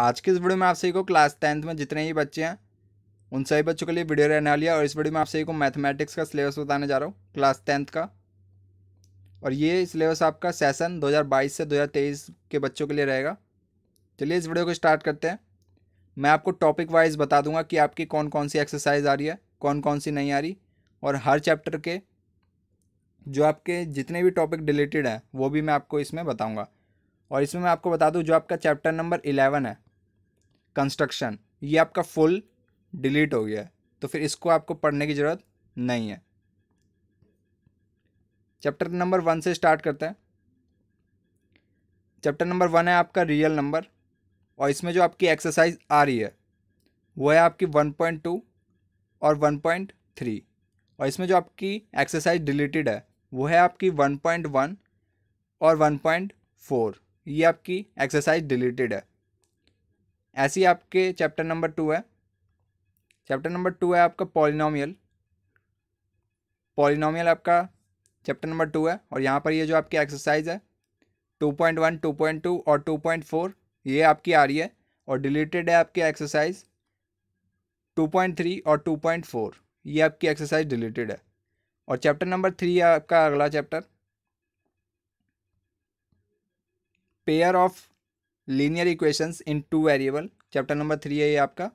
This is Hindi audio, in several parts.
आज के इस वीडियो में आप सभी को क्लास टेंथ में जितने ही बच्चे हैं उन सभी बच्चों के लिए वीडियो रहने वाली है और इस वीडियो में आप सभी को मैथमेटिक्स का सिलेबस बताने जा रहा हूँ क्लास टेंथ का और ये सिलेबस आपका सेशन 2022 से 2023 के बच्चों के लिए रहेगा चलिए इस वीडियो को स्टार्ट करते हैं मैं आपको टॉपिक वाइज बता दूंगा कि आपकी कौन कौन सी एक्सरसाइज आ रही है कौन कौन सी नहीं आ रही और हर चैप्टर के जो आपके जितने भी टॉपिक रिलेटेड हैं वो भी मैं आपको इसमें बताऊँगा और इसमें मैं आपको बता दूँ जो आपका चैप्टर नंबर इलेवन है कंस्ट्रक्शन ये आपका फुल डिलीट हो गया है तो फिर इसको आपको पढ़ने की ज़रूरत नहीं है चैप्टर नंबर वन से स्टार्ट करते हैं चैप्टर नंबर वन है आपका रियल नंबर और इसमें जो आपकी एक्सरसाइज आ रही है वो है आपकी वन पॉइंट टू और वन पॉइंट थ्री और इसमें जो आपकी एक्सरसाइज डिलीटेड है वो है आपकी वन पॉइंट वन और वन पॉइंट फोर ये आपकी एक्सरसाइज डिलीटेड है ऐसे ही आपके चैप्टर नंबर टू है चैप्टर नंबर टू है आपका पॉलिनोमियल पॉलिनोमियल आपका चैप्टर नंबर टू है और यहाँ पर ये जो आपकी एक्सरसाइज है two point one two point two और टू पॉइंट फोर ये आपकी आ रही है और डिलीटेड है आपकी एक्सरसाइज टू पॉइंट थ्री और टू पॉइंट फोर ये आपकी एक्सरसाइज डिलीटेड है और चैप्टर नंबर थ्री है आपका अगला chapter pair of linear equations in two variable chapter number three है ये आपका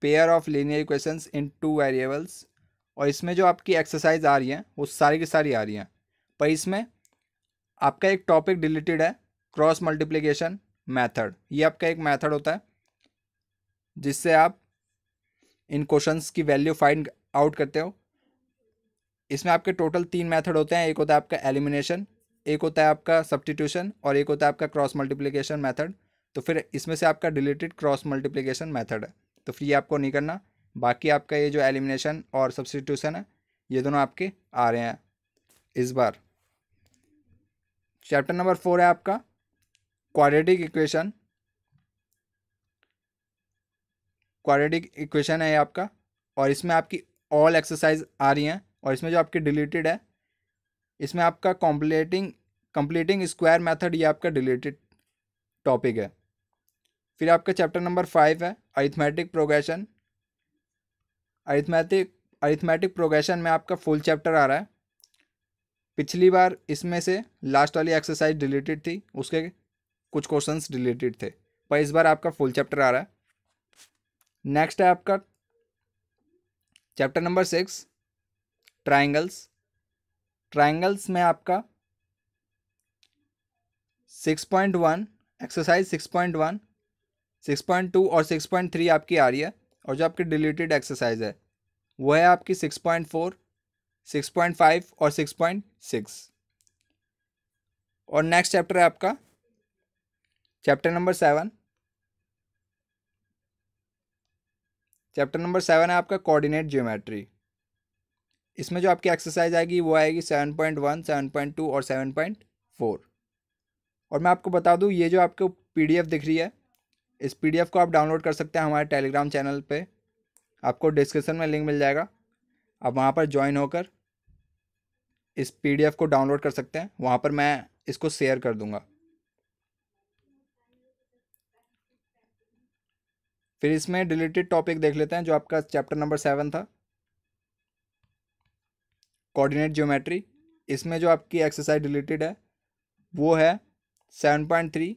pair of linear equations in two variables और इसमें जो आपकी एक्सरसाइज आ रही है वो सारी की सारी आ रही हैं पर इसमें आपका एक टॉपिक रिलेटेड है क्रॉस मल्टीप्लीकेशन मैथड ये आपका एक मैथड होता है जिससे आप इन क्वेश्चन की वैल्यू फाइंड आउट करते हो इसमें आपके टोटल तीन मेथड होते हैं एक होता है आपका एलिमिनेशन एक होता है आपका सब्टीट्यूशन और एक होता है आपका क्रॉस मल्टीप्लीकेशन मैथड तो फिर इसमें से आपका डिलीटेड क्रॉस मल्टीप्लीकेशन मैथड है तो फिर ये आपको नहीं करना बाकी आपका ये जो एलिमिनेशन और सब्सटीट्यूशन है ये दोनों आपके आ रहे हैं इस बार चैप्टर नंबर फोर है आपका क्वाड्रेटिक इक्वेशन क्वाड्रेटिक इक्वेशन है ये आपका और इसमें आपकी ऑल एक्सरसाइज आ रही हैं और इसमें जो आपकी डिलीटेड है इसमें आपका कॉम्पलेटिंग कंप्लीटिंग स्क्वायर मेथड ये आपका रिलेटेड टॉपिक है फिर आपका चैप्टर नंबर फाइव है arithmetic progression arithmetic arithmetic progression में आपका फुल चैप्टर आ रहा है पिछली बार इसमें से लास्ट वाली एक्सरसाइज रिलेटेड थी उसके कुछ क्वेश्चंस रिलेटेड थे पर इस बार आपका फुल चैप्टर आ रहा है नेक्स्ट है आपका chapter number six triangles triangles में आपका six point one exercise six point one six point two और सिक्स पॉइंट थ्री आपकी आ रही है और जो आपकी डिलीटेड एक्सरसाइज है वो है आपकी six point four six point five और सिक्स पॉइंट सिक्स और नेक्स्ट चैप्टर है आपका chapter number seven chapter number seven है आपका कोऑर्डिनेट ज्योमेट्री इसमें जो आपकी एक्सरसाइज आएगी वो आएगी seven point one seven point two और सेवन पॉइंट फोर और मैं आपको बता दूँ ये जो आपको पी दिख रही है इस पी को आप डाउनलोड कर सकते हैं हमारे टेलीग्राम चैनल पर आपको डिस्क्रिप्सन में लिंक मिल जाएगा आप वहाँ पर ज्वाइन होकर इस पीडीएफ को डाउनलोड कर सकते हैं वहाँ पर मैं इसको शेयर कर दूँगा फिर इसमें रिलेटेड टॉपिक देख लेते हैं जो आपका चैप्टर नंबर सेवन था कोऑर्डिनेट ज्योमेट्री इसमें जो आपकी एक्सरसाइज रिलेटेड है वो है सेवन पॉइंट थ्री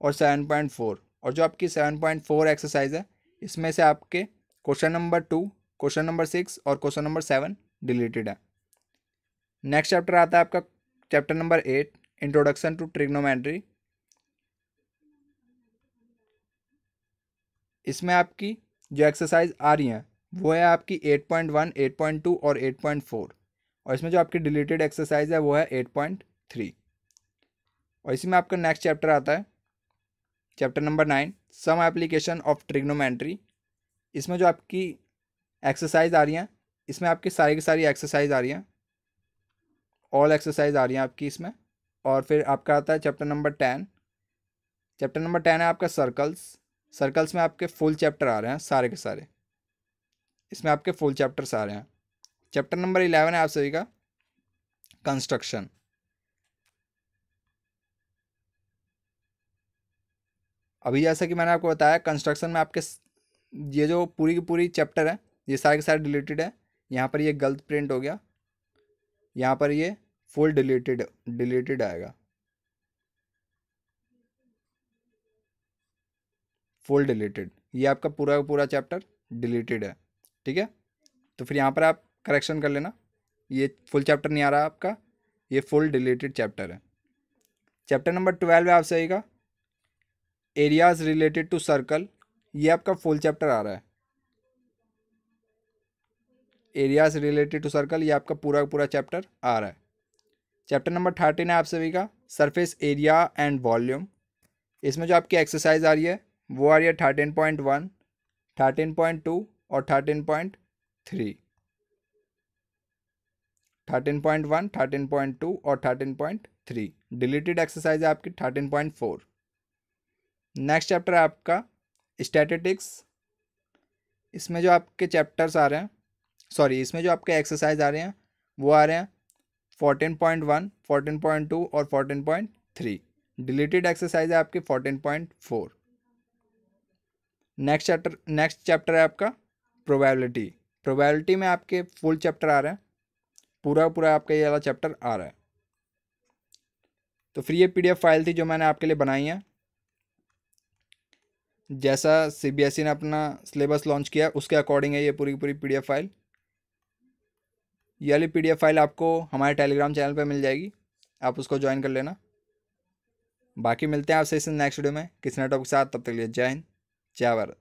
और सेवन पॉइंट फोर और जो आपकी सेवन पॉइंट फोर एक्सरसाइज है इसमें से आपके question number two question number six और क्वेश्चन नंबर सेवन डिलीटेड है नेक्स्ट चैप्टर आता है आपका chapter number eight introduction to trigonometry इसमें आपकी जो एक्सरसाइज आ रही हैं वो है आपकी eight point one eight point two और एट पॉइंट फोर और इसमें जो आपकी डिलीटेड एक्सरसाइज है वो है एट पॉइंट थ्री और इसी में आपका नेक्स्ट चैप्टर आता है chapter number nine some application of trigonometry इसमें जो आपकी एक्सरसाइज आ रही हैं इसमें आपकी सारी की सारी एक्सरसाइज आ रही हैं ऑल एक्सरसाइज आ रही हैं आपकी इसमें और फिर आपका आता है chapter number ten chapter number ten है आपका सर्कल्स सर्कल्स में आपके फुल चैप्टर आ रहे हैं सारे के सारे इसमें आपके फुल चैप्टर्स आ रहे हैं चैप्टर नंबर इलेवन है आप सभी का कंस्ट्रक्शन अभी जैसा कि मैंने आपको बताया कंस्ट्रक्शन में आपके ये जो पूरी की पूरी चैप्टर है ये सारे के सारे डिलीटेड है यहाँ पर ये गलत प्रिंट हो गया यहाँ पर ये फुल डिलीटेड डिलीटेड आएगा फुल डिलीटेड ये आपका पूरा का पूरा चैप्टर डिलीटेड है ठीक है तो फिर यहाँ पर आप करेक्शन कर लेना ये फुल चैप्टर नहीं आ रहा आपका ये फुल डिलीटेड चैप्टर है चैप्टर नंबर ट्वेल्व है आपसे सही का एरियाज रिलेटेड टू सर्कल ये आपका फुल चैप्टर आ रहा है एरियाज रिलेटेड टू सर्कल ये आपका पूरा पूरा चैप्टर आ रहा है चैप्टर नंबर थर्टीन है आप सभी का सरफेस एरिया एंड वॉल्यूम इसमें जो आपकी एक्सरसाइज आ रही है वो आ रही है thirteen point one thirteen point two और thirteen point three thirteen point one thirteen point two और thirteen point three deleted exercise है आपकी thirteen point four next chapter है आपका स्टैटिटिक्स इसमें जो आपके चैप्टर्स आ रहे हैं सॉरी इसमें जो आपके एक्सरसाइज आ रहे हैं वो आ रहे हैं fourteen point one fourteen point two और fourteen point three deleted exercise है आपकी fourteen point four next chapter next chapter है आपका प्रोबेबिलिटी प्रोबेबिलिटी में आपके फुल चैप्टर आ रहे हैं पूरा पूरा आपका ये वाला चैप्टर आ रहा है तो फ्री ये पीडीएफ फाइल थी जो मैंने आपके लिए बनाई है जैसा सीबीएसई e ने अपना सिलेबस लॉन्च किया उसके अकॉर्डिंग है ये पूरी पूरी पीडीएफ फाइल ये वाली पीडीएफ फाइल आपको हमारे टेलीग्राम चैनल पर मिल जाएगी आप उसको ज्वाइन कर लेना बाकी मिलते हैं आपसे इस नेक्स्ट वीडियो में किसी नेटवर्क के साथ तब तक लिए जय हिंद जय भारत